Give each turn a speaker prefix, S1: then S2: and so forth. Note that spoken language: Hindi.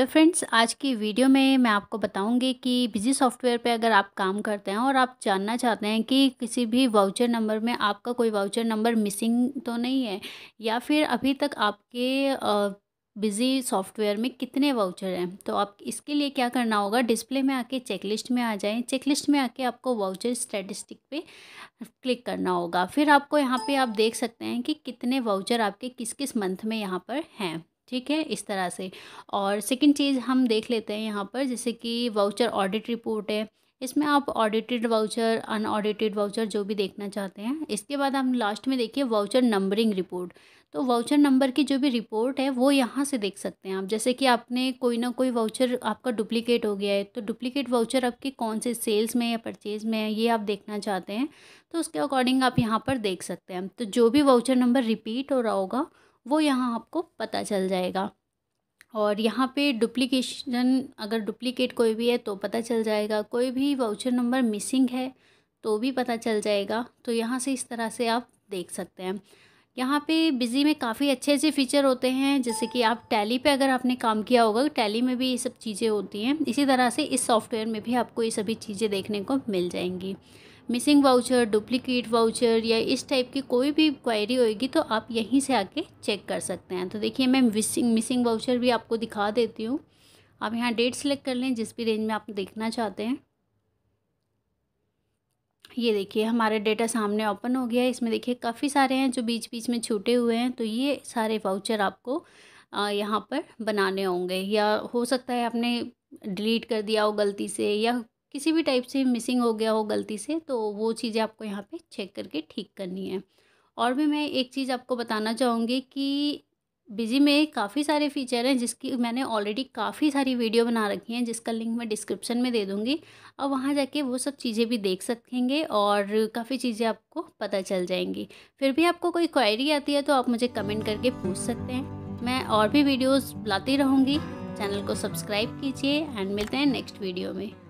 S1: हेलो फ्रेंड्स आज की वीडियो में मैं आपको बताऊंगी कि बिजी सॉफ्टवेयर पे अगर आप काम करते हैं और आप जानना चाहते हैं कि किसी भी वाउचर नंबर में आपका कोई वाउचर नंबर मिसिंग तो नहीं है या फिर अभी तक आपके बिज़ी सॉफ्टवेयर में कितने वाउचर हैं तो आप इसके लिए क्या करना होगा डिस्प्ले में आके चेकलिस्ट में आ जाएं चेकलिस्ट में आके आपको वाउचर स्टैटिस्टिक पे क्लिक करना होगा फिर आपको यहाँ पे आप देख सकते हैं कि कितने वाउचर आपके किस किस मंथ में यहाँ पर हैं ठीक है इस तरह से और सेकंड चीज़ हम देख लेते हैं यहाँ पर जैसे कि वाउचर ऑडिट रिपोर्ट है इसमें आप ऑडिटेड वाउचर अनऑडिटेड वाउचर जो भी देखना चाहते हैं इसके बाद हम लास्ट में देखिए वाउचर नंबरिंग रिपोर्ट तो वाउचर नंबर की जो भी रिपोर्ट है वो यहाँ से देख सकते हैं आप जैसे कि आपने कोई ना कोई वाउचर आपका डुप्लीकेट हो गया है तो डुप्लीकेट वाउचर आपके कौन से सेल्स में या परचेज़ में है ये आप देखना चाहते हैं तो उसके अकॉर्डिंग आप यहाँ पर देख सकते हैं तो जो भी वाउचर नंबर रिपीट हो रहा होगा वो यहाँ आपको पता चल जाएगा और यहाँ पे डुप्लीकेशन अगर डुप्लीकेट कोई भी है तो पता चल जाएगा कोई भी वाउचर नंबर मिसिंग है तो भी पता चल जाएगा तो यहाँ से इस तरह से आप देख सकते हैं यहाँ पे बिज़ी में काफ़ी अच्छे अच्छे फीचर होते हैं जैसे कि आप टैली पे अगर आपने काम किया होगा टैली में भी ये सब चीज़ें होती हैं इसी तरह से इस सॉफ्टवेयर में भी आपको ये सभी चीज़ें देखने को मिल जाएंगी मिसिंग वाउचर डुप्लीकेट वाउचर या इस टाइप की कोई भी क्वायरी होएगी तो आप यहीं से आके चेक कर सकते हैं तो देखिए मैं मिसिंग मिसिंग वाउचर भी आपको दिखा देती हूँ आप यहाँ डेट सेलेक्ट कर लें जिस भी रेंज में आप देखना चाहते हैं ये देखिए हमारा डेटा सामने ओपन हो गया है इसमें देखिए काफ़ी सारे हैं जो बीच बीच में छूटे हुए हैं तो ये सारे वाउचर आपको यहाँ पर बनाने होंगे या हो सकता है आपने डिलीट कर दिया हो गलती से या किसी भी टाइप से मिसिंग हो गया हो गलती से तो वो चीज़ें आपको यहाँ पे चेक करके ठीक करनी है और भी मैं एक चीज़ आपको बताना चाहूँगी कि बिजी में काफ़ी सारे फीचर हैं जिसकी मैंने ऑलरेडी काफ़ी सारी वीडियो बना रखी हैं जिसका लिंक मैं डिस्क्रिप्शन में दे दूँगी अब वहाँ जाके वो सब चीज़ें भी देख सकेंगे और काफ़ी चीज़ें आपको पता चल जाएंगी फिर भी आपको कोई क्वायरी आती है तो आप मुझे कमेंट करके पूछ सकते हैं मैं और भी वीडियोज़ लाती रहूँगी चैनल को सब्सक्राइब कीजिए एंड मिलते हैं नेक्स्ट वीडियो में